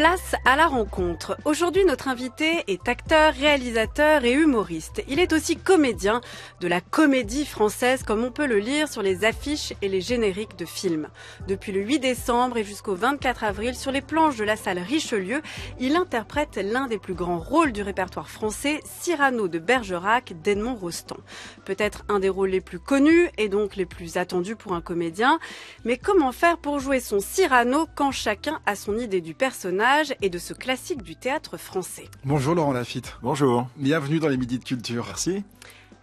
Place à la rencontre. Aujourd'hui, notre invité est acteur, réalisateur et humoriste. Il est aussi comédien de la comédie française, comme on peut le lire sur les affiches et les génériques de films. Depuis le 8 décembre et jusqu'au 24 avril, sur les planches de la salle Richelieu, il interprète l'un des plus grands rôles du répertoire français, Cyrano de Bergerac d'Edmond Rostand. Peut-être un des rôles les plus connus et donc les plus attendus pour un comédien. Mais comment faire pour jouer son Cyrano quand chacun a son idée du personnage et de ce classique du théâtre français. Bonjour Laurent Lafitte. Bonjour. Bienvenue dans les Midi de Culture. Merci.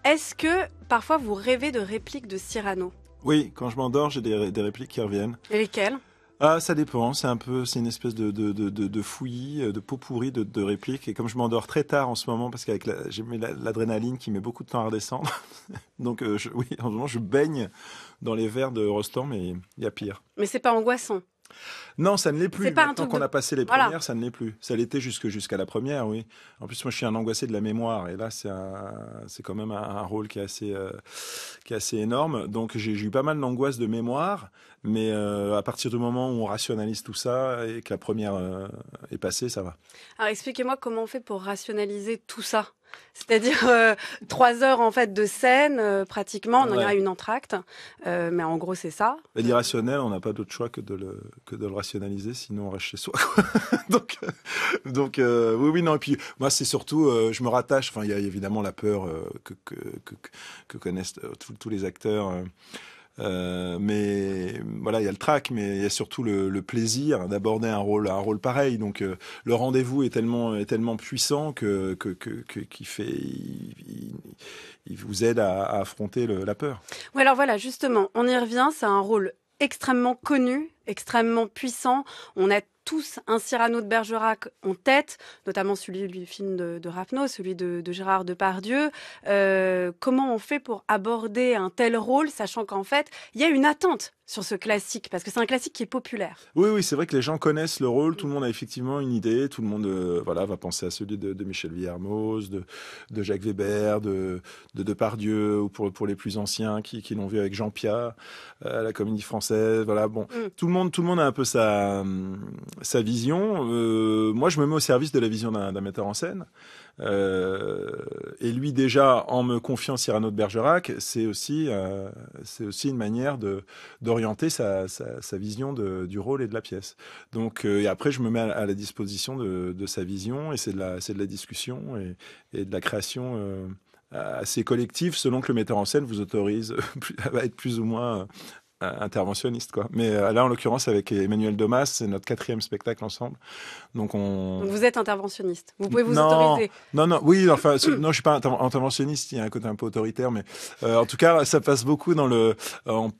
Est-ce que parfois vous rêvez de répliques de Cyrano Oui, quand je m'endors, j'ai des, répliques qui reviennent. Et lesquelles ah, ça dépend. C'est un peu, c'est une espèce de, fouillis, euh, de pot pourrie de, répliques. Et comme je m'endors très tard en ce moment, parce qu'avec j'ai l'adrénaline qui met beaucoup de temps à redescendre. Donc, euh, oui, en ce moment, je baigne dans les vers de Rostand, mais il y a pire. Mais c'est pas angoissant. Non, ça ne l'est plus. Pas Maintenant qu'on a passé les premières, ça ne l'est plus. Ça l'était jusque jusqu'à la première, oui. En plus, moi, je suis un angoissé de la mémoire, et là, c'est c'est quand même un, rôle qui est assez, euh, assez énorme. Donc, j'ai eu pas mal d'angoisse de mémoire, mais euh, à partir du moment où on rationalise tout ça et que la première euh, est passée, ça va. Alors, expliquez-moi comment on fait pour rationaliser tout ça. C'est-à-dire euh, trois heures en fait de scène, euh, pratiquement, on aura en une entracte, euh, mais en gros c'est ça. l'irrationnel, on n'a pas d'autre choix que de, le, que de le rationaliser, sinon on reste chez soi. donc, donc oui, oui, non. Et puis moi, c'est surtout, je me rattache. Enfin, il y a évidemment la peur que, que, que connaissent tous les acteurs. Euh, mais voilà, il y a le trac, mais il y a surtout le, plaisir d'aborder un rôle, un rôle pareil. Donc euh, le rendez-vous est tellement, puissant que, qui fait, il, vous aide à, affronter la peur. Oui, alors voilà, justement, on y revient. C'est un rôle extrêmement connu extrêmement puissant. On a tous un Cyrano de Bergerac en tête, notamment celui du film de, de celui de, Gérard Depardieu. Euh, comment on fait pour aborder un tel rôle, sachant qu'en fait, il y a une attente sur ce classique, parce que c'est un classique qui est populaire. Oui, oui, c'est vrai que les gens connaissent le rôle, tout le monde a effectivement une idée, tout le monde euh, voilà, va penser à celui de, Michel Villermoz, de, de, Jacques Weber, de, de Depardieu, ou pour, pour les plus anciens qui, l'ont vu avec Jean pierre euh, la comédie française. Voilà, bon, mm. tout le monde tout le monde a un peu sa, sa vision. Euh, moi, je me mets au service de la vision d'un metteur en scène. Euh, et lui, déjà, en me confiant Cyrano de Bergerac, c'est aussi, euh, c'est aussi une manière de, d'orienter sa, sa, vision du rôle et de la pièce. Donc, et après, je me mets à, la disposition de, de sa vision, et c'est de la, de la discussion et, et de la création assez collective selon que le metteur en scène vous autorise à être plus ou moins euh, interventionniste quoi. Mais euh, là en l'occurrence avec Emmanuel Domas, c'est notre quatrième spectacle ensemble. Donc on. vous êtes interventionniste. Vous pouvez vous non, autoriser. Non non oui enfin non je suis pas interventionniste. Il y a un côté un peu autoritaire mais euh, en tout cas ça passe beaucoup dans le. on,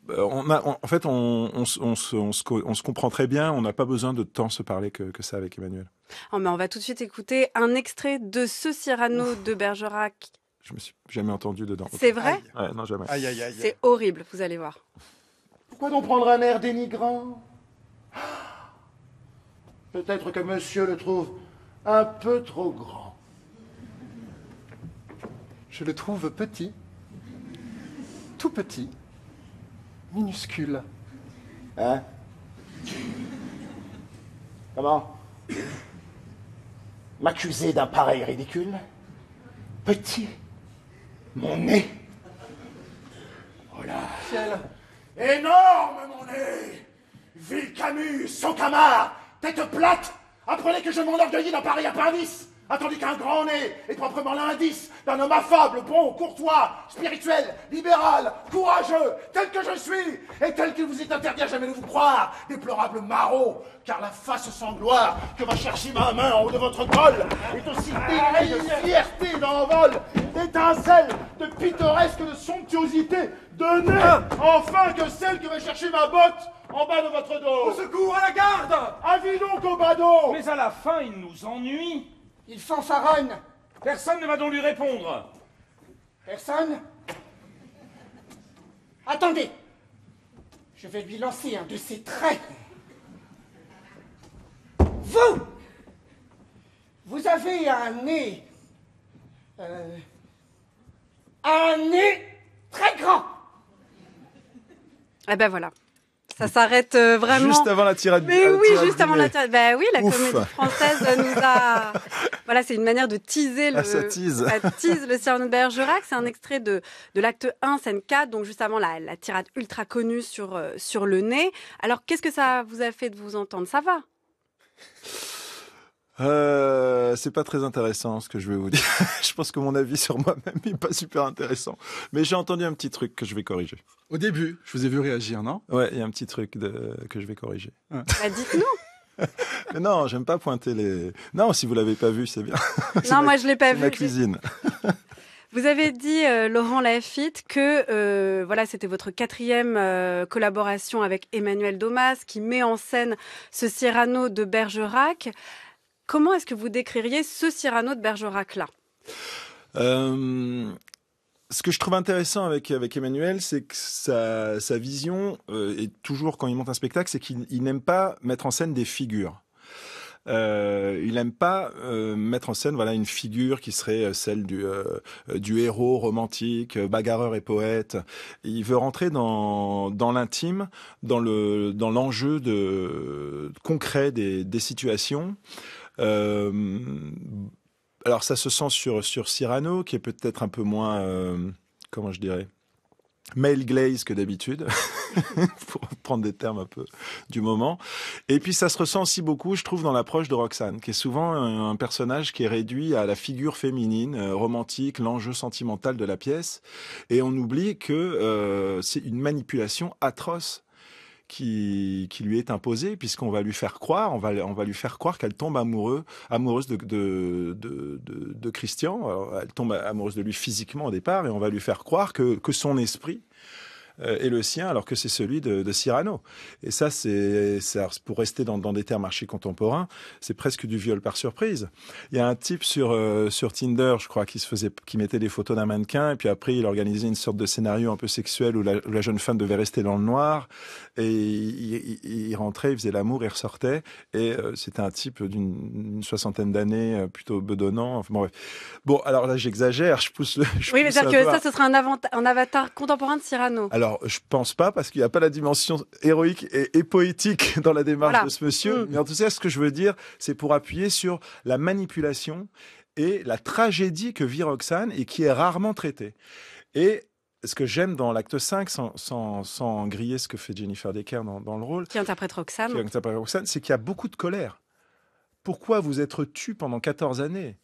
a, en fait on, on, se, comprend très bien. On n'a pas besoin de tant se parler que, ça avec Emmanuel. Ah, mais on va tout de suite écouter un extrait de ce Cyrano de Bergerac. Je me suis jamais entendu dedans. C'est vrai Non jamais. C'est horrible. Vous allez voir. Pourquoi donc prendre un air dénigrant ah! Peut-être que monsieur le trouve un peu trop grand. Je le trouve petit, tout petit, minuscule. Hein Comment M'accuser d'un pareil ridicule Petit Mon nez Oh là Ciel Énorme mon nez vil Camus, Socamar, tête plate Apprenez que je m'enorgueillis Paris à Paris. Attendez qu'un grand nez est proprement l'indice d'un homme affable, bon, courtois, spirituel, libéral, courageux, tel que je suis, et tel qu'il vous est interdit à jamais de vous croire, déplorable maraud, car la face sans gloire que va chercher ma main en haut de votre col est aussi et de fierté d'envol étincelle de pittoresque de somptuosité. nez ah. enfin que celle que va chercher ma botte en bas de votre dos. Au secours, à la garde Avis donc au badaud Mais à la fin, il nous ennuie. Il fanfaronne. Personne ne va donc lui répondre. Personne Attendez Je vais lui lancer un de ses traits. Vous Vous avez un nez... Euh, un nez très grand. Eh ben voilà. Ça s'arrête euh, vraiment. Juste avant la tirade. Mais oui, juste avant la tirade. Ben oui, la comédie française nous a. voilà, c'est une manière de teaser ah, le. le Cyrano de Bergerac. C'est un extrait de, l'acte 1, scène 4, donc juste avant la, tirade ultra connue sur, euh, sur le nez. Alors, qu'est-ce que ça vous a fait de vous entendre Ça va euh, c'est pas très intéressant ce que je vais vous dire. je pense que mon avis sur moi-même n'est pas super intéressant. Mais j'ai entendu un petit truc que je vais corriger. Au début, je vous ai vu réagir, non Ouais, il y a un petit truc que je vais corriger. Bah, dites-nous non, j'aime pas pointer les. Non, si vous l'avez pas vu, c'est bien. non, moi je l'ai pas vu. Ma cuisine. Vous avez dit, euh, Laurent Lafitte, que euh, voilà, c'était votre quatrième euh, collaboration avec Emmanuel Domas, qui met en scène ce Cyrano de Bergerac. Comment est-ce que vous décririez ce Cyrano de Bergerac-là euh, Ce que je trouve intéressant avec, Emmanuel, c'est que sa, vision, euh, et toujours quand il monte un spectacle, c'est qu'il n'aime pas mettre en scène des figures. Euh, il n'aime pas euh, mettre en scène voilà une figure qui serait celle du, héros romantique, bagarreur et poète. Il veut rentrer dans, l'intime, dans l'enjeu concret des situations. Euh, alors ça se sent sur, sur Cyrano, qui est peut-être un peu moins, euh, comment je dirais, male glaze que d'habitude, pour prendre des termes un peu du moment. Et puis ça se ressent aussi beaucoup, je trouve, dans l'approche de Roxane, qui est souvent un personnage qui est réduit à la figure féminine, euh, romantique, l'enjeu sentimental de la pièce. Et on oublie que c'est une manipulation atroce qui, lui est imposée, puisqu'on va lui faire croire, on va, on va lui faire croire qu'elle tombe amoureux, amoureuse de, de, Christian. elle tombe amoureuse de lui physiquement au départ, et on va lui faire croire que, que son esprit euh, et le sien, alors que c'est celui de, Cyrano. Et ça, c'est pour rester dans, des termes marchés contemporains, c'est presque du viol par surprise. Il y a un type sur euh, sur Tinder, je crois, qui se faisait, qui mettait des photos d'un mannequin, et puis après, il organisait une sorte de scénario un peu sexuel où la, jeune femme devait rester dans le noir, et il, rentrait, il faisait l'amour, il ressortait, et euh, c'était un type d'une soixantaine d'années, plutôt bedonnant. bon, alors là, j'exagère, je pousse le. oui, mais c'est-à-dire que ça, ce serait un, un, avatar contemporain de Cyrano. Alors, alors, je pense pas parce qu'il n'y a pas la dimension héroïque et, poétique dans la démarche de ce monsieur. Mm. Mais en tout cas, ce que je veux dire, c'est pour appuyer sur la manipulation et la tragédie que vit Roxane et qui est rarement traitée. Et ce que j'aime dans l'acte 5, sans, griller ce que fait Jennifer Decker dans, le rôle. Qui interprète Roxane. c'est qu'il y a beaucoup de colère. Pourquoi vous être tu pendant 14 années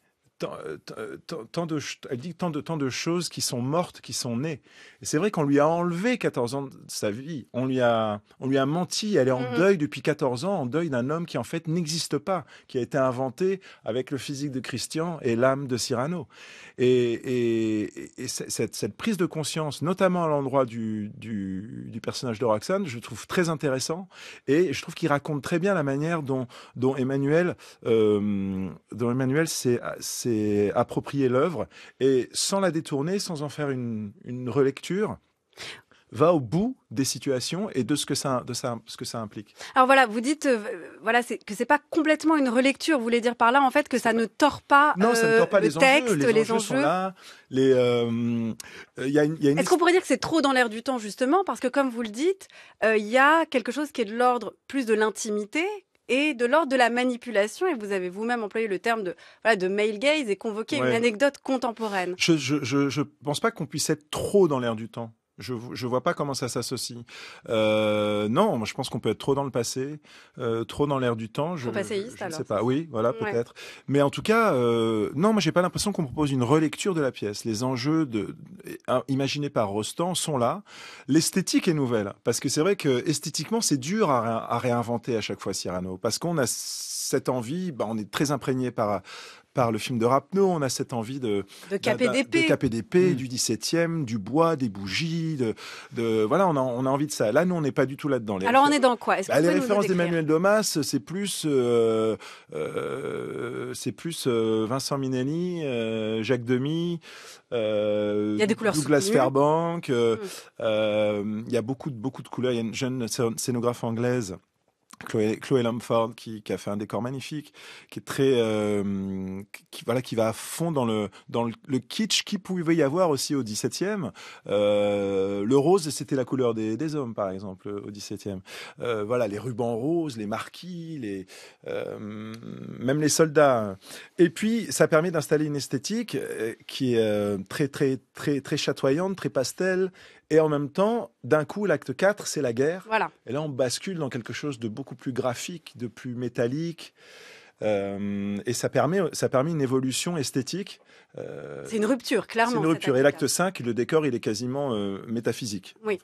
tant de, elle dit tant de, de choses qui sont mortes, qui sont nées. Et c'est vrai qu'on lui a enlevé 14 ans de sa vie. On lui a, on lui a menti. Elle est en mm-hmm. deuil depuis 14 ans, en deuil d'un homme qui en fait n'existe pas, qui a été inventé avec le physique de Christian et l'âme de Cyrano. Et, cette, prise de conscience, notamment à l'endroit du, personnage de Roxane, je trouve très intéressant. Et je trouve qu'il raconte très bien la manière dont, dont Emmanuel, euh, dont Emmanuel c'est s'est approprié l'œuvre et sans la détourner, sans en faire une, relecture, va au bout des situations et de ce que ça, de ça, ce que ça implique. Alors voilà, vous dites euh, voilà c'est que c'est pas complètement une relecture. Vous voulez dire par là en fait que ça ne tord pas, euh, le les texte, les, enjeux, Sont là, Est-ce qu'on pourrait dire que c'est trop dans l'air du temps justement parce que comme vous le dites, euh, il y a quelque chose qui est de l'ordre plus de l'intimité et de l'ordre de la manipulation. Et vous avez vous-même employé le terme de, voilà, de male gaze et convoqué une anecdote contemporaine. Je ne pense pas qu'on puisse être trop dans l'air du temps. Je ne vois pas comment ça s'associe. Euh, non, moi, je pense qu'on peut être trop dans le passé, euh, trop dans l'air du temps. Je, passéiste, je, ne sais pas. Oui, voilà, peut-être. Mais en tout cas, euh, non, moi, j'ai pas l'impression qu'on propose une relecture de la pièce. Les enjeux de, imaginés par Rostand sont là. L'esthétique est nouvelle, parce que c'est vrai que esthétiquement, c'est dur à, à, réinventer à chaque fois Cyrano, parce qu'on a cette envie, bah, on est très imprégné par par le film de Rapneau. On a cette envie de, de KPDP, de KPDP mm. du 17e, du bois, des bougies. De, voilà, on a, envie de ça. Là, nous, on n'est pas du tout là-dedans. Alors, on est dans quoi bah, Les références d'Emmanuel Domas, c'est plus, euh, euh, c'est plus euh, Vincent Minelli, Jacques Demy. Il y Douglas Fairbank. Mm. il y a beaucoup de beaucoup de couleurs. Il y a une jeune scénographe anglaise Chloé, Chloé qui, a fait un décor magnifique, qui est très euh, voilà qui va à fond dans le dans le, kitsch qui pouvait y avoir aussi au XVIIe. Euh, le rose c'était la couleur des, hommes par exemple au XVIIe. Euh, voilà les rubans roses, les marquis, les même les soldats. Et puis ça permet d'installer une esthétique qui est très très très très chatoyante, très pastel et en même temps, d'un coup, l'acte 4, c'est la guerre. Voilà. Et là, on bascule dans quelque chose de beaucoup plus graphique, de plus métallique. Euh, et ça permet, ça permet une évolution esthétique. Euh, c'est une rupture, clairement. C'est une rupture. Et l'acte 5, le décor, il est quasiment euh, métaphysique. Oui.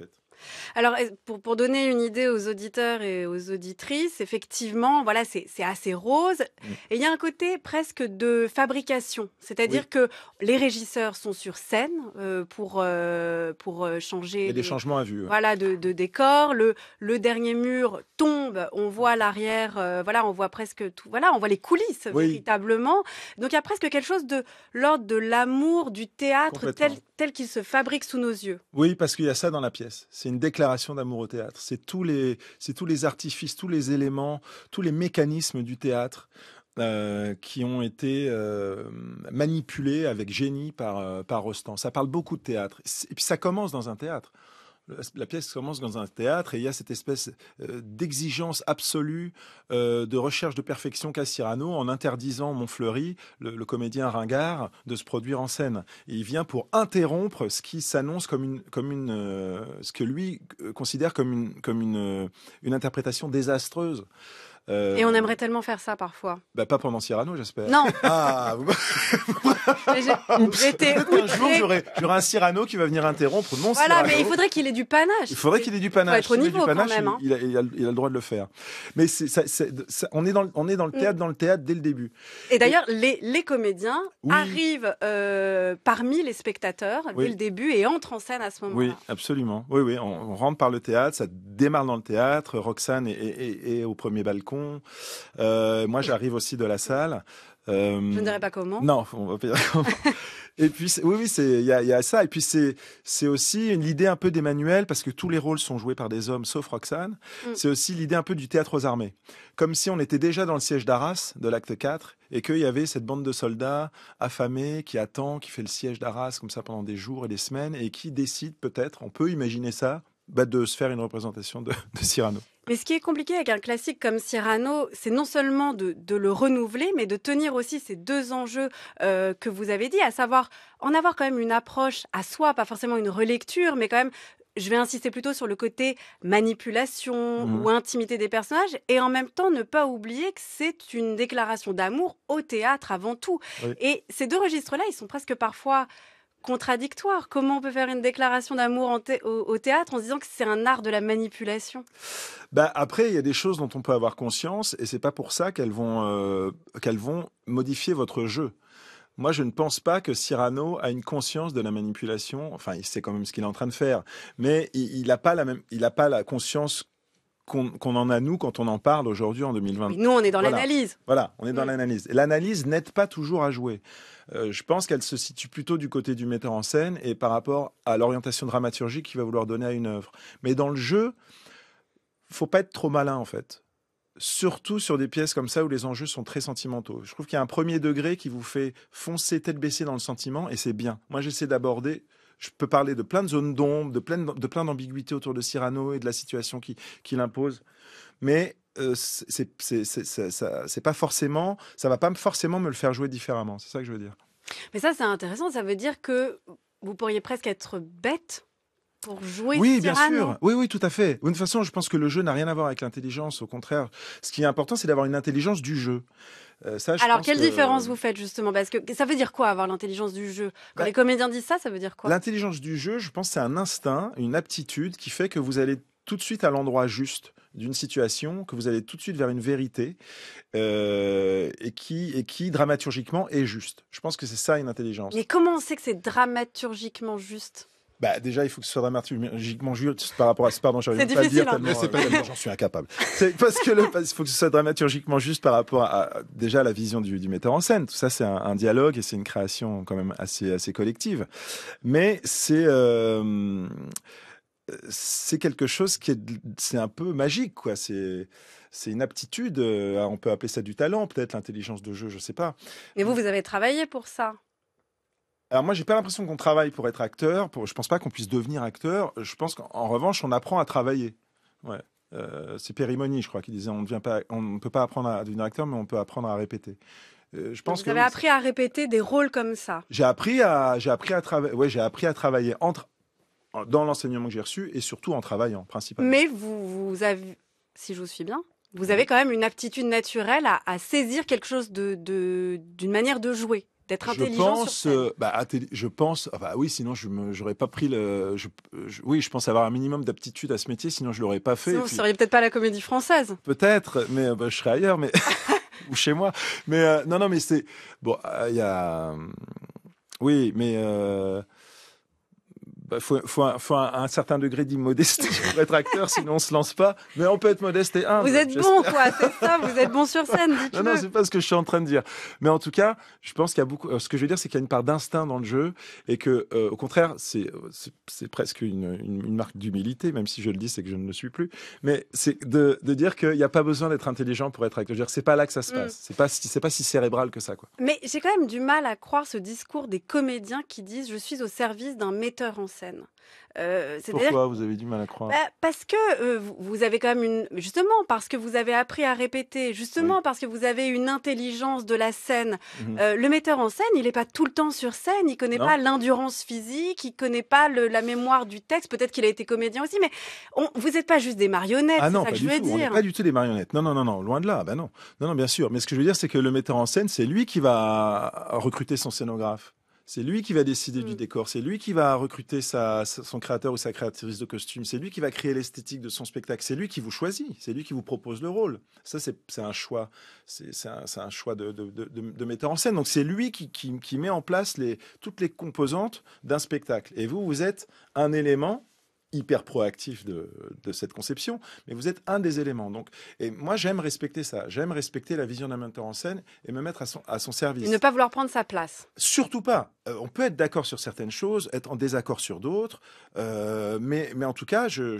Alors, pour, donner une idée aux auditeurs et aux auditrices, effectivement, voilà, c'est assez rose. Mm. Et il y a un côté presque de fabrication. C'est-à-dire que les régisseurs sont sur scène euh, pour, euh, pour euh, changer. des, changements à vue. Voilà, de, de, décor. Le, dernier mur tombe. On voit l'arrière. voilà, on voit presque tout. Voilà, on voit les coulisses véritablement. Donc, il y a presque quelque chose de l'ordre de l'amour du théâtre tel, tel qu'il se fabrique sous nos yeux. Oui, parce qu'il y a ça dans la pièce une déclaration d'amour au théâtre. C'est tous les, c'est tous les artifices, tous les éléments, tous les mécanismes du théâtre. Euh, qui ont été euh, manipulés avec génie par, euh, par Rostand. Ça parle beaucoup de théâtre. Et puis ça commence dans un théâtre la pièce commence dans un théâtre et il y a cette espèce euh, d'exigence absolue euh, de recherche de perfection qu'a Cyrano en interdisant Montfleury, le, comédien ringard, de se produire en scène. il vient pour interrompre ce qui s'annonce comme une, comme une, euh, ce que lui considère comme une, comme une, une interprétation désastreuse. Euh, et on aimerait tellement faire ça parfois. Bah, pas pendant Cyrano, j'espère. Non. Ah, Un jour, j'aurai un Cyrano qui va venir interrompre mon voilà, mais il faudrait qu'il ait du panache. Il faudrait qu'il ait du panache. Il être au niveau hein. Il, a, le droit de le faire. Mais on, est dans, on est dans le mm. théâtre, dans le théâtre dès le début. Et d'ailleurs, les, comédiens arrivent euh, parmi les spectateurs dès le début et entrent en scène à ce moment-là. Oui, absolument. Oui, oui, on, rentre par le théâtre, ça démarre dans le théâtre. Roxane est au premier balcon. Euh, moi, j'arrive aussi de la salle. Euh, Je ne dirais pas comment. Non, on va pas dire comment. Et puis, oui, oui, il y, a, ça. Et puis, c'est aussi l'idée un peu d'Emmanuel, parce que tous les rôles sont joués par des hommes, sauf Roxane. Mm. C'est aussi l'idée un peu du théâtre aux armées. Comme si on était déjà dans le siège d'Arras, de l'acte 4, et qu'il y avait cette bande de soldats affamés qui attend, qui fait le siège d'Arras comme ça pendant des jours et des semaines, et qui décide peut-être, on peut imaginer ça, bah, de se faire une représentation de, Cyrano. Mais ce qui est compliqué avec un classique comme Cyrano, c'est non seulement de, le renouveler, mais de tenir aussi ces deux enjeux euh, que vous avez dit, à savoir en avoir quand même une approche à soi, pas forcément une relecture, mais quand même je vais insister plutôt sur le côté manipulation mhm. ou intimité des personnages et en même temps ne pas oublier que c'est une déclaration d'amour au théâtre avant tout. Et ces deux registres-là, ils sont presque parfois contradictoire. Comment on peut faire une déclaration d'amour au, théâtre en disant que c'est un art de la manipulation bah Après, il y a des choses dont on peut avoir conscience et c'est pas pour ça qu'elles vont, euh, qu'elles vont modifier votre jeu. Moi, je ne pense pas que Cyrano a une conscience de la manipulation. Enfin, il sait quand même ce qu'il est en train de faire, mais il n'a pas la même, il pas la conscience qu'on en a, nous, quand on en parle aujourd'hui en 2020. nous, on est dans l'analyse. Voilà. on est dans l'analyse. L'analyse n'aide pas toujours à jouer. Euh, je pense qu'elle se situe plutôt du côté du metteur en scène et par rapport à l'orientation dramaturgique qu'il va vouloir donner à une œuvre. Mais dans le jeu, faut pas être trop malin, en fait surtout sur des pièces comme ça où les enjeux sont très sentimentaux. Je trouve qu'il y a un premier degré qui vous fait foncer tête baissée dans le sentiment et c'est bien. Moi, j'essaie d'aborder je peux parler de plein de zones d'ombre, de plein, de plein d'ambiguïtés autour de Cyrano et de la situation qu'il qui l'impose, Mais euh, ça c'est pas forcément, ça va pas forcément me le faire jouer différemment. C'est ça que je veux dire. Mais ça, c'est intéressant. Ça veut dire que vous pourriez presque être bête pour jouer. Oui, bien sûr. Oui, oui, tout à fait. De toute façon, je pense que le jeu n'a rien à voir avec l'intelligence. Au contraire, ce qui est important, c'est d'avoir une intelligence du jeu. Euh, Alors, quelle différence vous faites justement Parce que ça veut dire quoi avoir l'intelligence du jeu Quand bah, les comédiens disent ça, ça veut dire quoi L'intelligence du jeu, je pense, c'est un instinct, une aptitude qui fait que vous allez tout de suite à l'endroit juste d'une situation, que vous allez tout de suite vers une vérité euh, et, qui, et qui dramaturgiquement est juste. Je pense que c'est ça une intelligence. Mais comment on sait que c'est dramaturgiquement juste bah, déjà, il faut que ce soit dramaturgiquement juste par rapport à ce. Pardon, j'arrive pas à dire hein. tellement, euh, tellement j'en suis incapable. C'est parce que le, faut que ce soit dramaturgiquement juste par rapport à, déjà la vision du, metteur en scène. Tout ça, c'est un, dialogue et c'est une création quand même assez assez collective. Mais c'est euh, c'est quelque chose qui est c'est un peu magique quoi. C'est c'est une aptitude. Euh, on peut appeler ça du talent, peut-être l'intelligence de jeu, je sais pas. Mais vous, vous avez travaillé pour ça. Alors moi, j'ai pas l'impression qu'on travaille pour être acteur. Pour, je pense pas qu'on puisse devenir acteur. Je pense qu'en revanche, on apprend à travailler. Ouais. Euh, c'est Périmonie, je crois, qui disait on ne pas, on peut pas apprendre à devenir acteur, mais on peut apprendre à répéter. Euh, je pense vous avez appris à répéter des rôles comme ça. J'ai appris à, j'ai appris à travailler. Ouais, j'ai appris à travailler entre dans l'enseignement que j'ai reçu et surtout en travaillant principalement. Mais vous, avez, si je vous suis bien, vous avez quand même une aptitude naturelle à, à saisir quelque chose de, d'une manière de jouer. Euh, bah, je pense, je ah pense, bah oui, sinon je n'aurais pas pris le. oui, je pense avoir un minimum d'aptitude à ce métier, sinon je l'aurais pas fait. vous ne seriez peut-être pas la comédie française. Peut-être, mais euh, bah, je serais ailleurs, mais. ou chez moi. Mais euh, non, non, mais c'est. Bon, il y a. Oui, mais. Il bah, faut, un, certain degré d'immodestie pour être acteur, sinon on se lance pas. Mais on peut être modeste et humble. Vous êtes bon, quoi, c'est ça. Vous êtes bon sur scène. Non, non, c'est pas ce que je suis en train de dire. Mais en tout cas, je pense qu'il y a beaucoup. Euh, ce que je veux dire, c'est qu'il y a une part d'instinct dans le jeu et que, euh, au contraire, c'est c'est presque une, marque d'humilité, même si je le dis, c'est que je ne le suis plus. Mais c'est de, dire qu'il n'y a pas besoin d'être intelligent pour être acteur. C'est pas là que ça se mm. passe. C'est pas c'est pas si cérébral que ça, quoi. Mais j'ai quand même du mal à croire ce discours des comédiens qui disent je suis au service d'un metteur en scène scène. Euh, Pourquoi vous avez du mal à croire bah, Parce que euh, vous avez quand même une... Justement, parce que vous avez appris à répéter, justement, parce que vous avez une intelligence de la scène. Mhm. Euh, le metteur en scène, il n'est pas tout le temps sur scène, il ne connaît pas l'endurance physique, il ne connaît pas la mémoire du texte, peut-être qu'il a été comédien aussi, mais vous n'êtes pas juste des marionnettes, ah non, pas du je veux tout. dire. n'est pas du tout des marionnettes. Non, non, non, non, loin de là, bah non. Non, non, bien sûr. Mais ce que je veux dire, c'est que le metteur en scène, c'est lui qui va recruter son scénographe. C'est lui qui va décider du mm. décor, c'est lui qui va recruter son créateur ou sa créatrice de costume, c'est lui qui va créer l'esthétique de son spectacle, c'est lui qui vous choisit, c'est lui qui vous propose le rôle. Ça, c'est un choix, c'est un, choix de, de, metteur en scène. Donc, c'est lui qui, met en place toutes les composantes d'un spectacle. Et vous, vous êtes un élément hyper proactif de, cette conception, mais vous êtes un des éléments. Donc, et moi, j'aime respecter ça. J'aime respecter la vision d'un metteur en scène et me mettre à son, service. Et ne pas vouloir prendre sa place. Surtout pas. Euh, on peut être d'accord sur certaines choses, être en désaccord sur d'autres, euh, mais, mais en tout cas, je,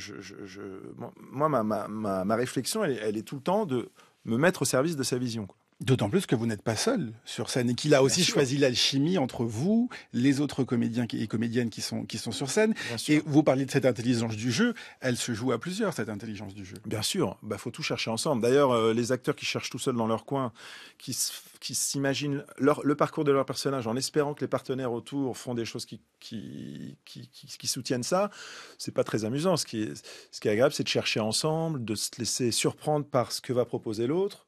moi, ma, ma, réflexion, elle, est tout le temps de me mettre au service de sa vision. D'autant plus que vous n'êtes pas seul sur scène et qu'il a aussi choisi l'alchimie entre vous, les autres comédiens et comédiennes qui sont, qui sont sur scène. Et vous parlez de cette intelligence du jeu, elle se joue à plusieurs, cette intelligence du jeu. Bien sûr, il bah, faut tout chercher ensemble. D'ailleurs, euh, les acteurs qui cherchent tout seuls dans leur coin, qui, s'imaginent le parcours de leur personnage en espérant que les partenaires autour font des choses qui, soutiennent ça, ce n'est pas très amusant. Ce qui ce qui est agréable, c'est de chercher ensemble, de se laisser surprendre par ce que va proposer l'autre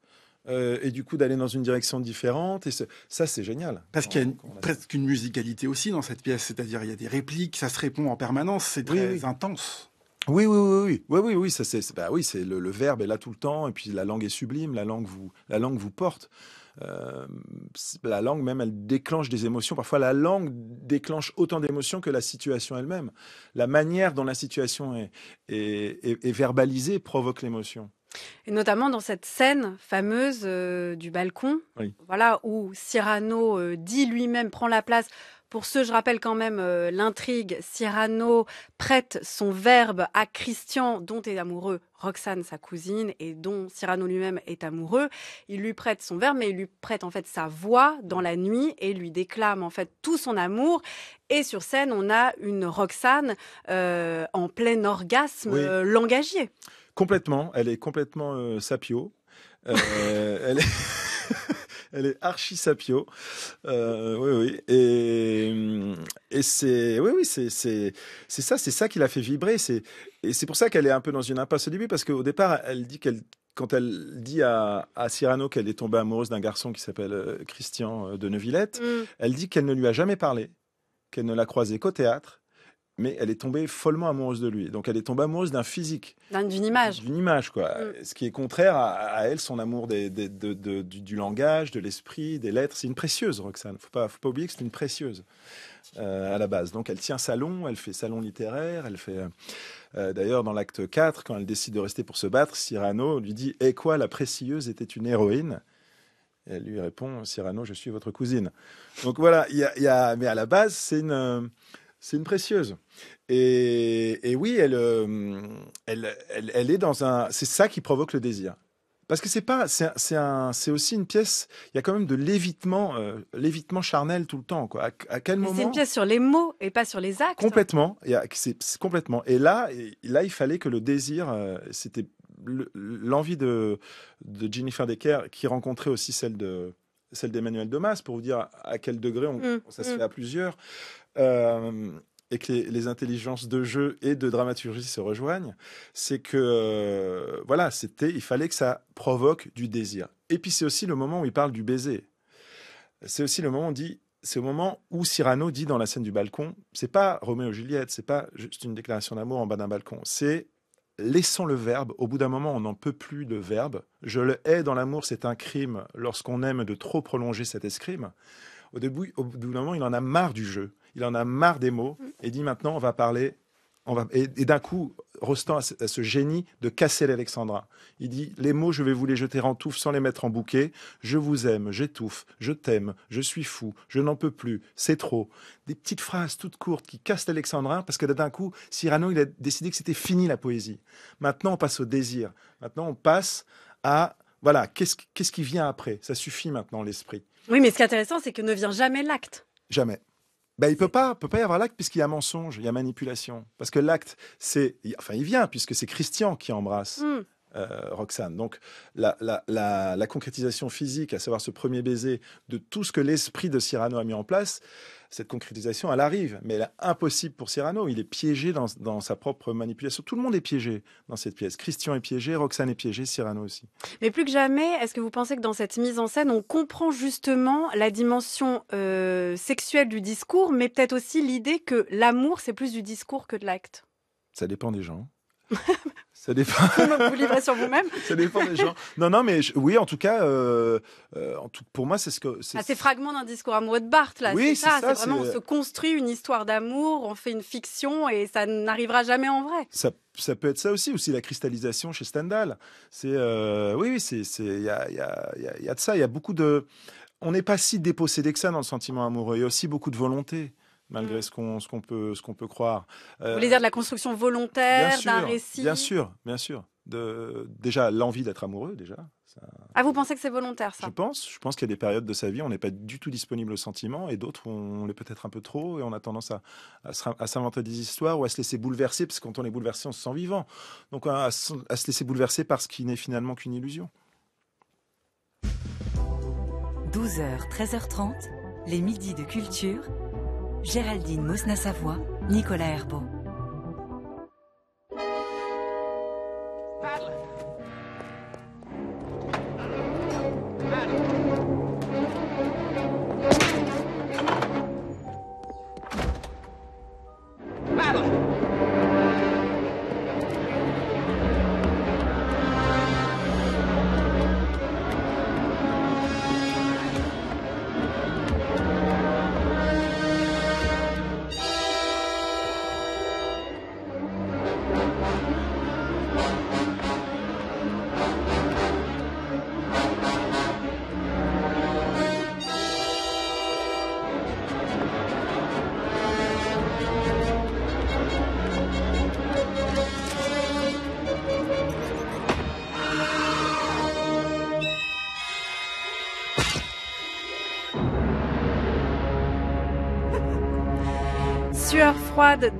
euh, et du coup d'aller dans une direction différente. Et ça, c'est génial. Parce qu'il y a presque une musicalité aussi dans cette pièce, c'est-à-dire il y a des répliques, ça se répond en permanence, c'est très oui. intense. Oui, oui, oui, oui, oui, oui, ça bah oui, c'est le, verbe est là tout le temps, et puis la langue est sublime, la langue vous, la langue vous porte. Euh, la langue même, elle déclenche des émotions. Parfois, la langue déclenche autant d'émotions que la situation elle-même. La manière dont la situation est verbalisée provoque l'émotion. Et notamment dans cette scène fameuse euh, du balcon, voilà où Cyrano euh, dit lui-même prend la place. Pour ceux, je rappelle quand même euh, l'intrigue. Cyrano prête son verbe à Christian, dont est amoureux Roxane, sa cousine, et dont Cyrano lui-même est amoureux. Il lui prête son verbe, mais il lui prête en fait sa voix dans la nuit et lui déclame en fait tout son amour. Et sur scène, on a une Roxane en plein orgasme oui. Complètement, elle est complètement euh, sapio. Euh, elle est. elle archi sapio. Euh, oui, oui. Et, et c'est, oui, oui, c'est, c'est, ça, c'est ça qui l'a fait vibrer. C'est, et c'est pour ça qu'elle est un peu dans une impasse au début, parce qu'au départ, elle dit qu'elle, quand elle dit à, Cyrano qu'elle est tombée amoureuse d'un garçon qui s'appelle Christian de Neuvillette, mm. elle dit qu'elle ne lui a jamais parlé, qu'elle ne l'a croisé qu'au théâtre mais elle est tombée follement amoureuse de lui. Donc elle est tombée amoureuse d'un physique. D'une image. D'une image, quoi. Mm. Ce qui est contraire à, elle, son amour des, de, du, langage, de l'esprit, des lettres. C'est une précieuse, Roxane. Il ne faut pas oublier que c'est une précieuse euh, à la base. Donc elle tient salon, elle fait salon littéraire, elle fait. Euh, euh, d'ailleurs, dans l'acte 4, quand elle décide de rester pour se battre, Cyrano lui dit Et eh quoi, la précieuse était une héroïne elle lui répond Cyrano, je suis votre cousine. Donc voilà, il y a, mais à la base, c'est une, c'est une précieuse. Et, oui, euh, elle, elle, elle, est dans un. C'est ça qui provoque le désir. Parce que c'est pas, c'est aussi une pièce. Il y a quand même de l'évitement, euh, l'évitement charnel tout le temps. Quoi. À, quel moment C'est une pièce sur les mots et pas sur les actes. Complètement. C'est complètement. Et là, et là, il fallait que le désir, euh, c'était l'envie de, de, Jennifer Decker qui rencontrait aussi celle de celle d'Emmanuel Domas pour vous dire à quel degré on, hum, ça se hum. fait à plusieurs. Euh, et que les, intelligences de jeu et de dramaturgie se rejoignent, c'est que euh, voilà, c'était, il fallait que ça provoque du désir. Et puis c'est aussi le moment où il parle du baiser. C'est aussi le moment où dit, c'est au moment où Cyrano dit dans la scène du balcon, c'est pas Roméo et Juliette, c'est pas juste une déclaration d'amour en bas d'un balcon, c'est laissons le verbe. Au bout d'un moment, on n'en peut plus de verbe. Je le hais dans l'amour, c'est un crime lorsqu'on aime de trop prolonger cet escrime. Au début, au bout d'un moment, il en a marre du jeu il en a marre des mots mm. et dit maintenant on va parler. On va... Et, d'un coup, Rostand a ce, génie de casser l'Alexandrin. Il dit Les mots, je vais vous les jeter en touffe sans les mettre en bouquet. Je vous aime, j'étouffe, je t'aime, je suis fou, je n'en peux plus, c'est trop. Des petites phrases toutes courtes qui cassent l'Alexandrin parce que d'un coup, Cyrano, il a décidé que c'était fini la poésie. Maintenant, on passe au désir. Maintenant, on passe à voilà, qu'est-ce qui vient après Ça suffit maintenant l'esprit. Oui, mais ce qui est intéressant, c'est que ne vient jamais l'acte. Jamais ben, il peut pas, peut pas y avoir l'acte puisqu'il y a mensonge, il y a manipulation. Parce que l'acte, c'est, enfin, il vient puisque c'est Christian qui embrasse. Hmm. Euh, Roxane. Donc la, la, concrétisation physique, à savoir ce premier baiser de tout ce que l'esprit de Cyrano a mis en place, cette concrétisation, elle arrive, mais elle est impossible pour Cyrano. Il est piégé dans, sa propre manipulation. Tout le monde est piégé dans cette pièce. Christian est piégé, Roxane est piégée, Cyrano aussi. Mais plus que jamais, est-ce que vous pensez que dans cette mise en scène, on comprend justement la dimension euh, sexuelle du discours, mais peut-être aussi l'idée que l'amour, c'est plus du discours que de l'acte Ça dépend des gens. Ça dépend. vous, livrez sur vous-même. ça dépend des gens. Non, non, mais oui, en tout cas, euh, euh, pour moi, c'est ce que. C'est ah, ces d'un discours amoureux de Barthes, là. Oui, c'est ça. c'est vraiment, on se construit une histoire d'amour, on fait une fiction et ça n'arrivera jamais en vrai. Ça, ça peut être ça aussi, aussi la cristallisation chez Stendhal. C'est. Euh, oui, oui, il y, y a, de ça. Il y a beaucoup de. On n'est pas si dépossédé que ça dans le sentiment amoureux. Il y a aussi beaucoup de volonté malgré mm. ce qu'on ce qu'on peut ce qu'on peut croire. Vous voulez euh, dire de la construction volontaire d'un récit Bien sûr, bien sûr. De, déjà l'envie d'être amoureux déjà. Ça, ah, vous pensez que c'est volontaire ça Je pense. Je pense qu'il y a des périodes de sa vie où on n'est pas du tout disponible au sentiment et d'autres où on l'est peut-être un peu trop et on a tendance à, à s'inventer des histoires ou à se laisser bouleverser, parce que quand on est bouleversé, on se sent vivant. Donc à, se laisser bouleverser parce qu'il n'est finalement qu'une illusion. 12h, 13h30, les midis de culture. Géraldine Mosna-Savoie, Nicolas Herbeau.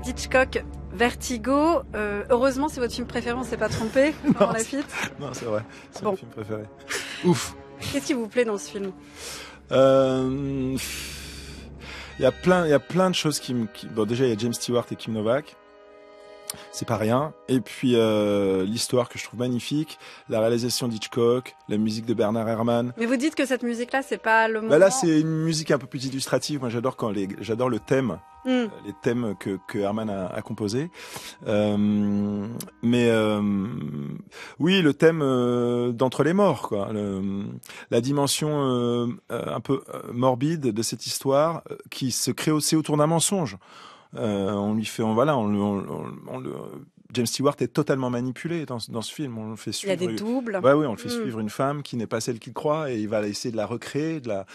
Ditchcock, Vertigo. Euh, heureusement, c'est votre film préféré, on s'est pas trompé non, la suite. Non, c'est vrai, c'est mon film préféré. Ouf. Qu'est-ce qui vous plaît dans ce film euh, Il y a plein, il y a plein de choses qui me. Bon, déjà, il y a James Stewart et Kim Novak c'est pas rien. Et puis euh, l'histoire que je trouve magnifique, la réalisation d'Hitchcock, la musique de Bernard Herrmann. Mais vous dites que cette musique-là, c'est pas le bah moment. là, c'est une musique un peu plus illustrative. Moi, j'adore quand les, j'adore le thème. Hmm. Euh, les thèmes que, que Herman a, a composé euh, mais oui le thème d'entre les morts quoi la dimension un peu morbide de cette histoire qui se crée aussi autour d'un mensonge euh, on lui fait, on, voilà, on, James Stewart est totalement manipulé dans, ce film. On fait suivre. Il y a des doubles. oui, on le fait mm. suivre une femme qui n'est pas celle qu'il croit et il va essayer de la recréer, de la.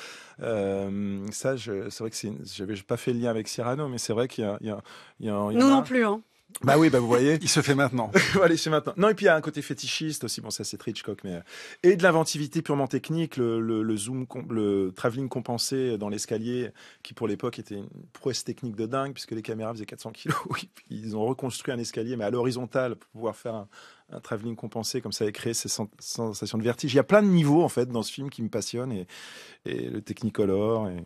Euh, ça, c'est vrai que j'avais pas fait le lien avec Cyrano, mais c'est vrai qu'il y a, Nous non plus. Hein. Bah oui, bah vous voyez. il se fait maintenant. voilà, il maintenant. Non, et puis il y a un côté fétichiste aussi. Bon, ça c'est Hitchcock, mais euh, et de l'inventivité purement technique, le, zoom, le travelling compensé dans l'escalier, qui pour l'époque était une prouesse technique de dingue, puisque les caméras faisaient 400 kilos. Ils ont reconstruit un escalier, mais à l'horizontale pour pouvoir faire un, un travelling compensé, comme ça et créé ces sensations de vertige. Il y a plein de niveaux en fait dans ce film qui me passionne et, le Technicolor et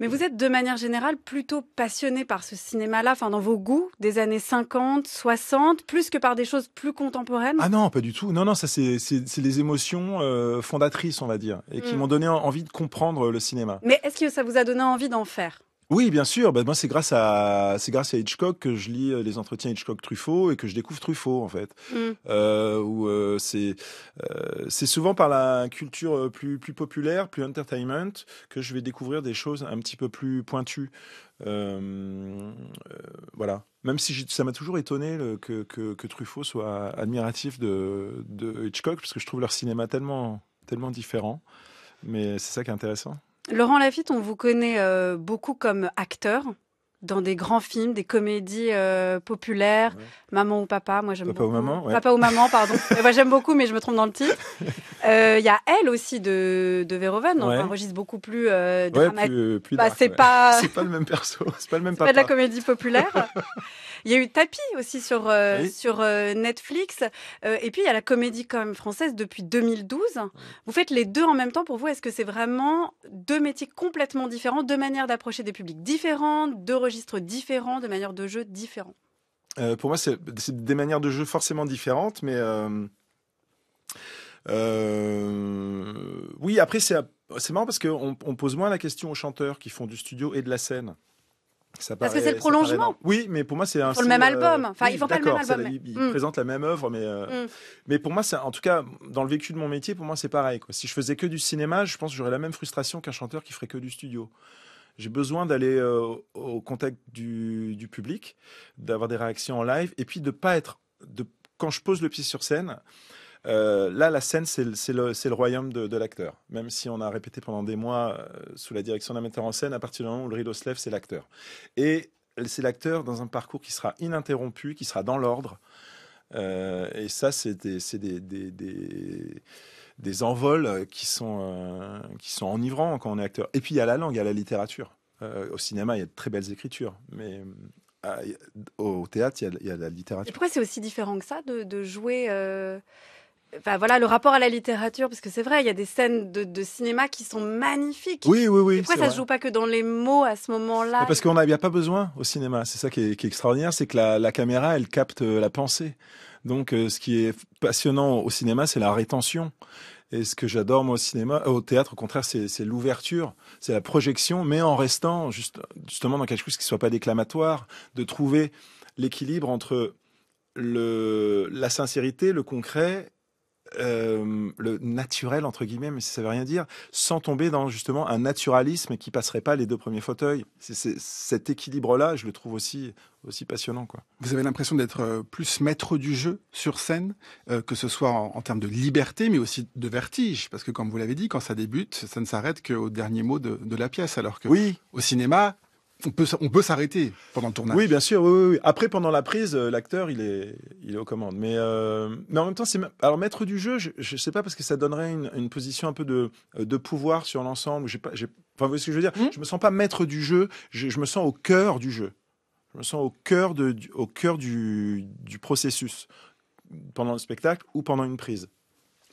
mais vous êtes de manière générale plutôt passionné par ce cinéma-là, enfin dans vos goûts des années 50, 60, plus que par des choses plus contemporaines Ah non, pas du tout. Non, non, ça c'est les émotions euh, fondatrices, on va dire, et qui hmm. m'ont donné envie de comprendre le cinéma. Mais est-ce que ça vous a donné envie d'en faire oui, bien sûr. Bah, moi, c'est grâce à Hitchcock que je lis euh, les entretiens Hitchcock-Truffaut et que je découvre Truffaut en fait. Mm. Euh, euh, c'est souvent par la culture plus populaire, plus entertainment, que je vais découvrir des choses un petit peu plus pointues. voilà. Même si ça m'a toujours étonné que, Truffaut soit admiratif de, de Hitchcock, parce que je trouve leur cinéma tellement tellement différent. Mais c'est ça qui est intéressant. Laurent Lafitte, on vous connaît euh, beaucoup comme acteur, dans des grands films, des comédies euh, populaires, Maman ou Papa, moi j'aime Papa beaucoup. ou Maman Papa ou Maman, pardon. moi j'aime beaucoup, mais je me trompe dans le titre. Euh, il y a Elle aussi de, de donc un registre beaucoup plus euh, bah, c'est pas... c'est pas le même perso, c'est pas le même pas de la comédie populaire. Il y a eu Tapi aussi sur, sur Netflix. et puis il y a la comédie quand même française depuis 2012. Vous faites les deux en même temps pour vous. Est-ce que c'est vraiment deux métiers complètement différents, deux manières d'approcher des publics différentes, deux différents, de manières de jeu différentes euh, Pour moi, c'est des manières de jeu forcément différentes, mais... Euh, euh, oui, après, c'est marrant parce qu'on on pose moins la question aux chanteurs qui font du studio et de la scène. Ça parce que c'est le prolongement. Oui, mais pour moi, c'est un. le même album. Enfin, ils font pas le même album. Ils mm. présentent la même œuvre, mais mm. mais pour moi, c'est en tout cas dans le vécu de mon métier, pour moi, c'est pareil. Quoi. Si je faisais que du cinéma, je pense que j'aurais la même frustration qu'un chanteur qui ferait que du studio. J'ai besoin d'aller euh, au contact du, public, d'avoir des réactions en live, et puis de pas être, de, quand je pose le pied sur scène, euh, là, la scène, c'est le, royaume de, l'acteur. Même si on a répété pendant des mois euh, sous la direction d'un metteur en scène, à partir du moment où le rideau se lève, c'est l'acteur. Et c'est l'acteur dans un parcours qui sera ininterrompu, qui sera dans l'ordre. et ça, c'est des des envols euh, qui sont, euh, qui sont enivrants quand on est acteur. Et puis il y a la langue, il y a la littérature. Euh, au cinéma, il y a de très belles écritures, mais au théâtre, il y, a, la littérature. Et pourquoi c'est aussi différent que ça de, jouer voilà le rapport à la littérature, parce que c'est vrai, il y a des scènes de, cinéma qui sont magnifiques. Oui, oui, oui. pourquoi ça ne joue pas que dans les mots à ce moment-là ah, Parce qu'on n'y a, pas besoin au cinéma. C'est ça qui est, extraordinaire, c'est que la, caméra, elle capte euh, la pensée. Donc, euh, ce qui est passionnant au cinéma, c'est la rétention. Et ce que j'adore au cinéma, euh, au théâtre, au contraire, c'est l'ouverture, c'est la projection, mais en restant justement dans quelque chose qui ne soit pas déclamatoire, de trouver l'équilibre entre la sincérité, le concret euh, le naturel, entre guillemets, mais ça veut rien dire, sans tomber dans justement un naturalisme qui passerait pas les deux premiers fauteuils. c'est cet équilibre-là, je le trouve aussi, aussi passionnant. Quoi. Vous avez l'impression d'être euh, plus maître du jeu sur scène, euh, que ce soit en, termes de liberté, mais aussi de vertige, parce que comme vous l'avez dit, quand ça débute, ça ne s'arrête qu'au dernier mot de, de, la pièce, alors que oui. au cinéma, on peut, s'arrêter pendant le tournage. Oui, bien sûr. Après, pendant la prise, euh, l'acteur, il est, il est aux commandes. Mais, euh, mais en même temps, c'est alors maître du jeu. Je, ne sais pas parce que ça donnerait une, position un peu euh, de, pouvoir sur l'ensemble. J'ai pas, enfin, vous ce que je veux dire. Mmh. Je me sens pas maître du jeu. Je, me sens au cœur du jeu. Je me sens au cœur de, au cœur du processus pendant le spectacle ou pendant une prise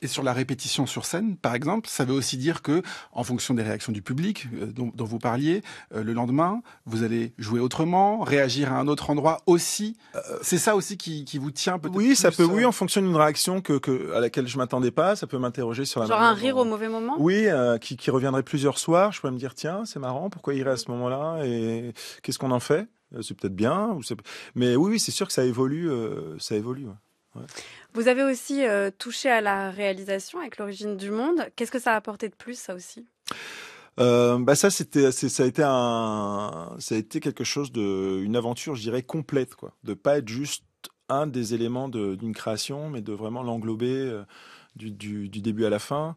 et sur la répétition sur scène, par exemple, ça veut aussi dire que, en fonction des réactions du public euh, dont, vous parliez, euh, le lendemain, vous allez jouer autrement, réagir à un autre endroit aussi. Euh, c'est ça aussi qui, vous tient peut-être. Oui, ça peut. Oui, en fonction d'une réaction que, à laquelle je m'attendais pas, ça peut m'interroger sur la. Genre un rire au mauvais moment. Oui, qui, reviendrait plusieurs soirs. Je pourrais me dire tiens, c'est marrant, pourquoi il irait à ce moment-là et qu'est-ce qu'on en fait C'est peut-être bien. Ou mais oui, oui, c'est sûr que ça évolue. ça évolue. Vous avez aussi euh, touché à la réalisation avec l'origine du monde. Qu'est-ce que ça a apporté de plus, ça aussi euh, bah ça c'était ça a été un ça a été quelque chose de une aventure je dirais complète quoi de pas être juste un des éléments d'une création mais de vraiment l'englober euh, du, début à la fin.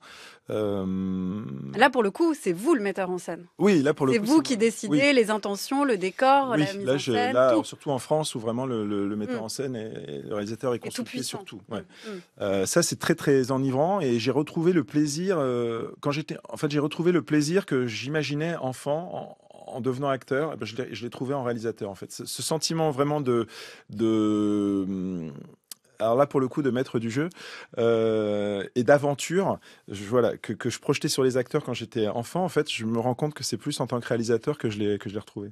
Euh, là, pour le coup, c'est vous le metteur en scène. Oui, là, pour le c'est coup. Vous c'est vous qui décidez les intentions, le décor, oui, la mise là, surtout en France, où vraiment le, metteur mm. en scène et, le réalisateur est consulté surtout. Ouais. Mm, mm. Euh, ça, c'est très, très enivrant. Et j'ai retrouvé le plaisir, euh, quand j'étais. En fait, j'ai retrouvé le plaisir que j'imaginais enfant. En, devenant acteur, ben, je l'ai, trouvé en réalisateur en fait. Ce, sentiment vraiment de, de alors là pour le coup de maître du jeu euh, et d'aventure voilà que, que, je projetais sur les acteurs quand j'étais enfant en fait je me rends compte que c'est plus en tant que réalisateur que je l'ai que je l'ai retrouvé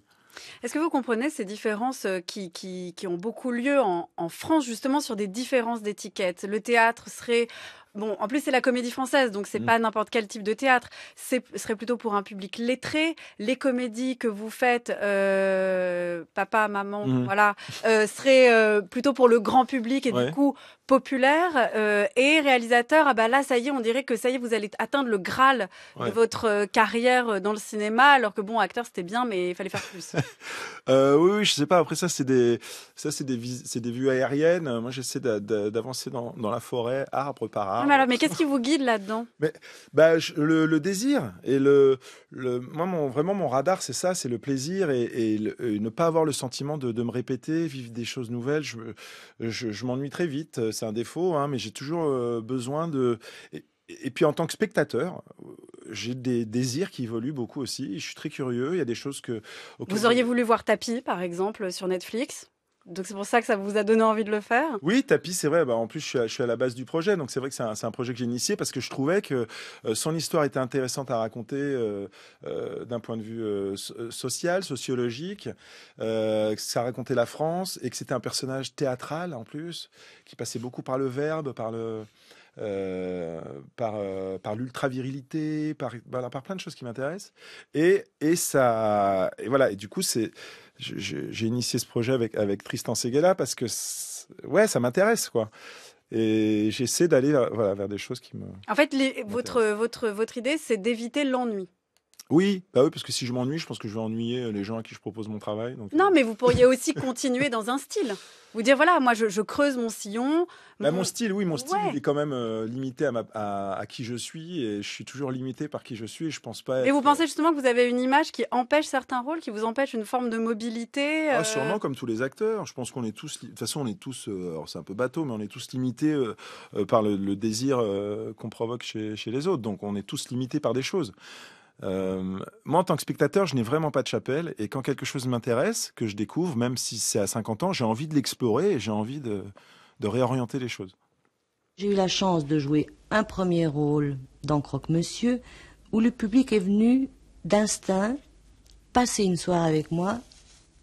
est-ce que vous comprenez ces différences euh, qui, qui, ont beaucoup lieu en, en, France, justement, sur des différences d'étiquette Le théâtre serait Bon, en plus, c'est la comédie française, donc c'est mm. pas n'importe quel type de théâtre. Ce serait plutôt pour un public lettré. Les comédies que vous faites, euh, papa, maman, mm. voilà, euh, seraient euh, plutôt pour le grand public et du coup populaire. Euh, et réalisateur, ah bah là, ça y est, on dirait que ça y est, vous allez atteindre le Graal de votre carrière dans le cinéma, alors que bon, acteur, c'était bien, mais il fallait faire plus. oui, oui, je sais pas. Après, ça, c'est des, ça, c'est des, vues aériennes. Moi, j'essaie d'avancer dans, dans la forêt, arbre par arbre ah, mais, qu'est-ce qui vous guide là-dedans bah, le, désir et le, moi vraiment mon radar c'est ça, c'est le plaisir et, ne pas avoir le sentiment de, me répéter, vivre des choses nouvelles. Je, je, m'ennuie très vite, c'est un défaut, hein, mais j'ai toujours euh, besoin de et, puis en tant que spectateur, j'ai des désirs qui évoluent beaucoup aussi. Je suis très curieux. Il y a des choses que. Vous auriez voulu voir tapis, par exemple, sur Netflix donc c'est pour ça que ça vous a donné envie de le faire Oui, tapis, c'est vrai. Bah, en plus, je suis, à, la base du projet. Donc c'est vrai que c'est un, projet que j'ai initié parce que je trouvais que euh, son histoire était intéressante à raconter euh, euh, d'un point de vue social, sociologique. ça racontait la France et que c'était un personnage théâtral en plus, qui passait beaucoup par le verbe, par le... Euh, par, euh, par l'ultra-virilité, par, par plein de choses qui m'intéressent. Et, et ça. Et voilà, et du coup, c'est j'ai initié ce projet avec, avec Tristan Seguela parce que, ouais, ça m'intéresse, quoi. Et j'essaie d'aller euh, voilà, vers des choses qui me. En fait, votre, votre, votre idée, c'est d'éviter l'ennui. Oui, bah parce que si je m'ennuie, je pense que je vais ennuyer euh, les gens à qui je propose mon travail. Non, euh. mais vous pourriez aussi continuer dans un style. Vous dire, voilà, moi, je, creuse mon sillon. Bah, mon... style, oui, mon style, est quand même euh, limité à, qui je suis. Et je suis toujours limité par qui je suis. Et je pense pas. vous pensez justement que vous avez une image qui empêche certains rôles, qui vous empêche une forme de mobilité ah, Sûrement, comme tous les acteurs. Je pense qu'on est tous. De toute façon, on est tous. alors, c'est un peu bateau, mais on est tous limités par le, désir qu'on provoque chez les autres. Donc, on est tous limités par des choses. Euh, moi, en tant que spectateur, je n'ai vraiment pas de chapelle. Et quand quelque chose m'intéresse, que je découvre, même si c'est à 50 ans, j'ai envie de l'explorer et j'ai envie de, de réorienter les choses. J'ai eu la chance de jouer un premier rôle dans Croque-Monsieur, où le public est venu d'instinct passer une soirée avec moi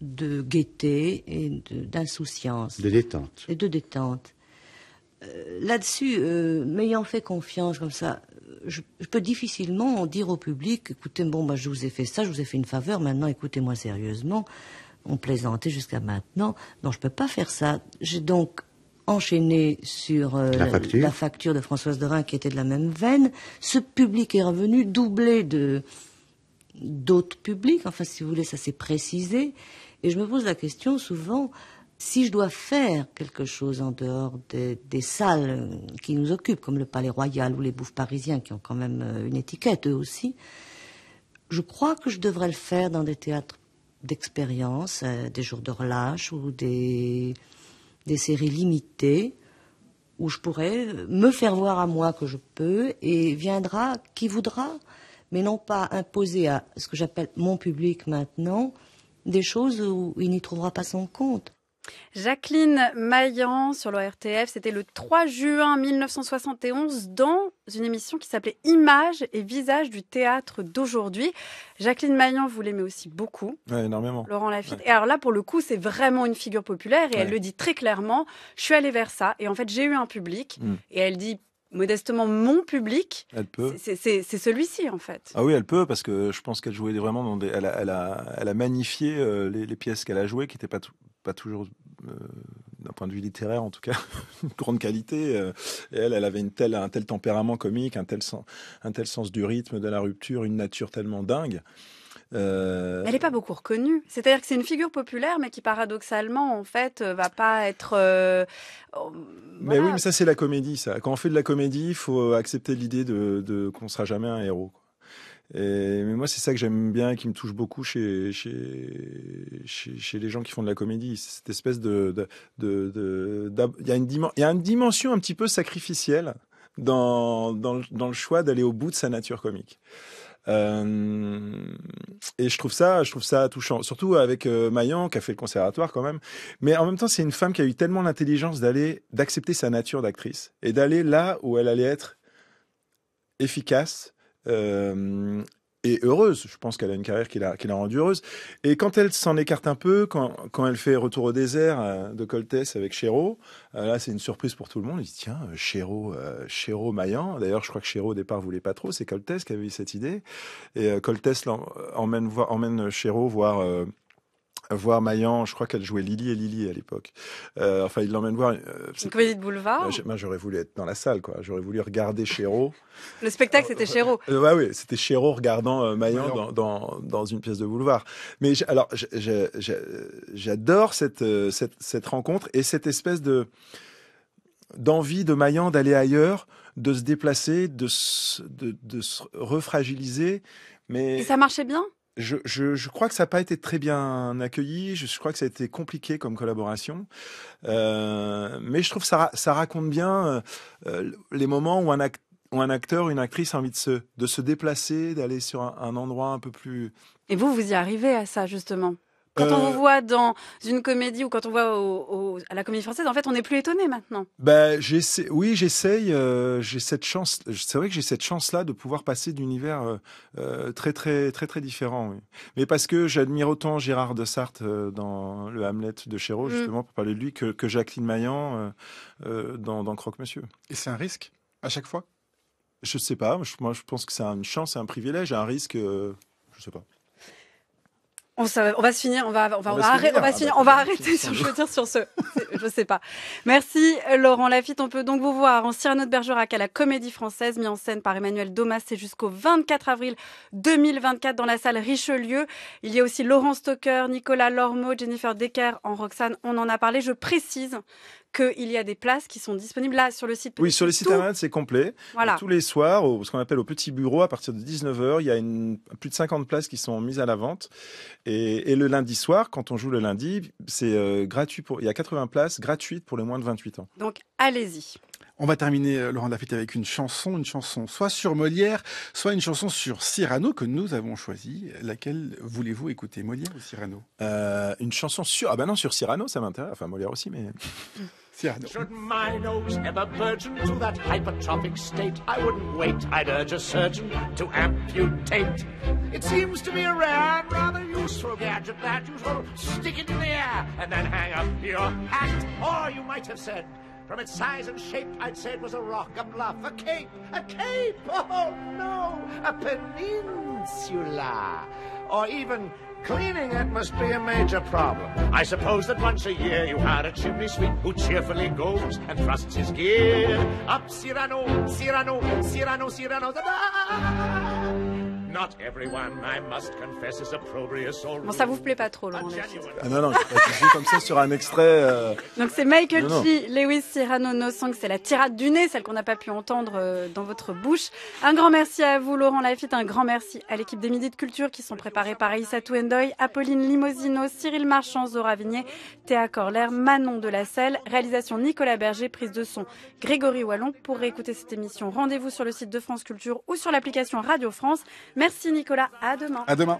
de gaieté et d'insouciance. De, détente. Et de détente. Euh, là-dessus, euh, m'ayant fait confiance comme ça, je, peux difficilement dire au public, écoutez, bon, bah, je vous ai fait ça, je vous ai fait une faveur, maintenant écoutez-moi sérieusement. On plaisantait jusqu'à maintenant. Non, je ne peux pas faire ça. J'ai donc enchaîné sur euh, la, facture. la, facture. de Françoise Dorin qui était de la même veine. Ce public est revenu doublé de d'autres publics. Enfin, si vous voulez, ça s'est précisé. Et je me pose la question souvent, si je dois faire quelque chose en dehors des, salles qui nous occupent, comme le Palais Royal ou les Bouffes Parisiens, qui ont quand même euh, une étiquette eux aussi, je crois que je devrais le faire dans des théâtres d'expérience, euh, des jours de relâche ou des séries limitées, où je pourrais me faire voir à moi que je peux et viendra qui voudra, mais non pas imposer à ce que j'appelle mon public maintenant des choses où il n'y trouvera pas son compte. Jacqueline Maillan sur l'ORTF, c'était le 3 juin 1971 dans une émission qui s'appelait Images et visages du théâtre d'aujourd'hui. Jacqueline Maillan, vous l'aimez aussi beaucoup. énormément. Laurent Lafitte. Et alors là, pour le coup, c'est vraiment une figure populaire et elle le dit très clairement. Je suis allée vers ça et en fait, j'ai eu un public. Hmm. Et elle dit modestement mon public. Elle peut. C'est celui-ci en fait. Ah oui, elle peut parce que je pense qu'elle jouait vraiment dans des. Elle a, magnifié euh, les, pièces qu'elle a jouées qui n'étaient pas pas toujours, euh, d'un point de vue littéraire en tout cas, une grande qualité. Euh, et elle, elle avait une telle, un tel tempérament comique, un tel, sens, un tel sens du rythme, de la rupture, une nature tellement dingue. Euh, elle n'est pas beaucoup reconnue. C'est-à-dire que c'est une figure populaire, mais qui paradoxalement, en fait, va pas être. Oh, mais oui, mais ça, c'est la comédie, ça. Quand on fait de la comédie, il faut accepter l'idée de, qu'on ne sera jamais un héros mais moi, c'est ça que j'aime bien, qui me touche beaucoup chez, les gens qui font de la comédie. Cette espèce de. il, y a une dimension un petit peu sacrificielle dans, le, choix d'aller au bout de sa nature comique. Euh, et je trouve ça, je trouve ça touchant, surtout avec euh, Mayan qui a fait le conservatoire quand même. Mais en même temps, c'est une femme qui a eu tellement l'intelligence d'aller, d'accepter sa nature d'actrice et d'aller là où elle allait être efficace euh, et heureuse. Je pense qu'elle a une carrière qui l'a, qui rendue heureuse. Et quand elle s'en écarte un peu, quand, elle fait Retour au désert euh, de Coltès avec Chéreau euh, là c'est une surprise pour tout le monde. Il dit tiens, Chéro, euh, Chéro D'ailleurs, je crois que Chéreau au départ voulait pas trop. C'est Coltes qui avait eu cette idée. Et Coltes emmène Chéreau voir voir Mayan, je crois qu'elle jouait Lily et Lily à l'époque. Euh, enfin, il l'emmène voir. Euh, une comédie de boulevard bah, Moi, j'aurais voulu être dans la salle, quoi. J'aurais voulu regarder Chéreau. Le spectacle, c'était euh, Chéreau. oui, c'était Chéreau regardant Mayan dans, une pièce de boulevard. Mais alors, j'adore cette, cette, rencontre et cette espèce de d'envie de Mayan d'aller ailleurs, de se déplacer, de se, de, de se refragiliser. Mais... Et ça marchait bien je, crois que ça n'a pas été très bien accueilli. Je, crois que ça a été compliqué comme collaboration. Euh, mais je trouve que ça, raconte bien euh, euh, les moments où un, acteur une actrice a envie de se, déplacer, d'aller sur un, endroit un peu plus. Et vous, vous y arrivez à ça, justement quand on euh, vous voit dans une comédie ou quand on voit à la comédie française, en fait, on n'est plus étonné maintenant. Ben, oui, j'essaye. Euh, j'ai cette chance. C'est vrai que j'ai cette chance-là de pouvoir passer d'univers euh, très, très, très, très différent. Mais parce que j'admire autant Gérard de Sarthe dans le Hamlet de Chéreau, mm. justement, pour parler de lui, que, Jacqueline Maillan dans, Croque-Monsieur. Et c'est un risque à chaque fois. Je ne sais pas. Moi, je pense que c'est une chance, c'est un privilège, un risque. Je ne sais pas on, va se finir, on va, on va, on va, arrêter, on va, sur, ce, je sais pas. Merci Laurent Lafitte. On peut donc vous voir en Cyrano de Bergerac à la Comédie Française, mis en scène par Emmanuel Domas. C'est jusqu'au 24 avril 2024 dans la salle Richelieu. Il y a aussi Laurent Stoker, Nicolas Lormeau, Jennifer Decker en Roxane. On en a parlé. Je précise qu'il y a des places qui sont disponibles là sur le site. Oui, sur le site internet, c'est complet. Tous les soirs, ce qu'on appelle au petit bureau, à partir de 19h, il y a plus de 50 places qui sont mises à la vente. Et, le lundi soir, quand on joue le lundi, c'est euh, gratuit pour, il y a 80 places gratuites pour les moins de 28 ans. Donc allez-y. On va terminer, euh, Laurent Lafitte, avec une chanson, une chanson soit sur Molière, soit une chanson sur Cyrano que nous avons choisie. Laquelle voulez-vous écouter, Molière ou Cyrano euh, Une chanson sur... Ah ben non, sur Cyrano, ça m'intéresse. Enfin, Molière aussi, mais... Cyrano. Should my nose ever burgeon to that hypertrophic state, I wouldn't wait, I'd urge a surgeon to amputate. It seems to be a rare rather useful gadget that you sort stick it in the air and then hang up your hat. Or you might have said... From its size and shape, I'd say it was a rock, a bluff, a cape, a cape! Oh, no! A peninsula! Or even Cleaning it must be a major problem. I suppose that once a year you had a chimney sweep who cheerfully goes and thrusts his gear up Cyrano, Cyrano, Cyrano, Cyrano. Da -da! Bon, ça vous plaît pas trop, Laurent ah Non, non, je suis comme ça sur un extrait. Euh, Donc c'est Michael G, Lewis Cyrano, No c'est la tirade du nez, celle qu'on n'a pas pu entendre euh, dans votre bouche. Un grand merci à vous, Laurent Lafitte, un grand merci à l'équipe des Midi de Culture qui sont préparés par Aïssa Touendoy, Apolline Limosino, Cyril Marchand, Zora Vignier, Théa Corler, Manon de la Selle, réalisation Nicolas Berger, prise de son Grégory Wallon. Pour réécouter cette émission, rendez-vous sur le site de France Culture ou sur l'application Radio France. Merci Nicolas, à demain. À demain.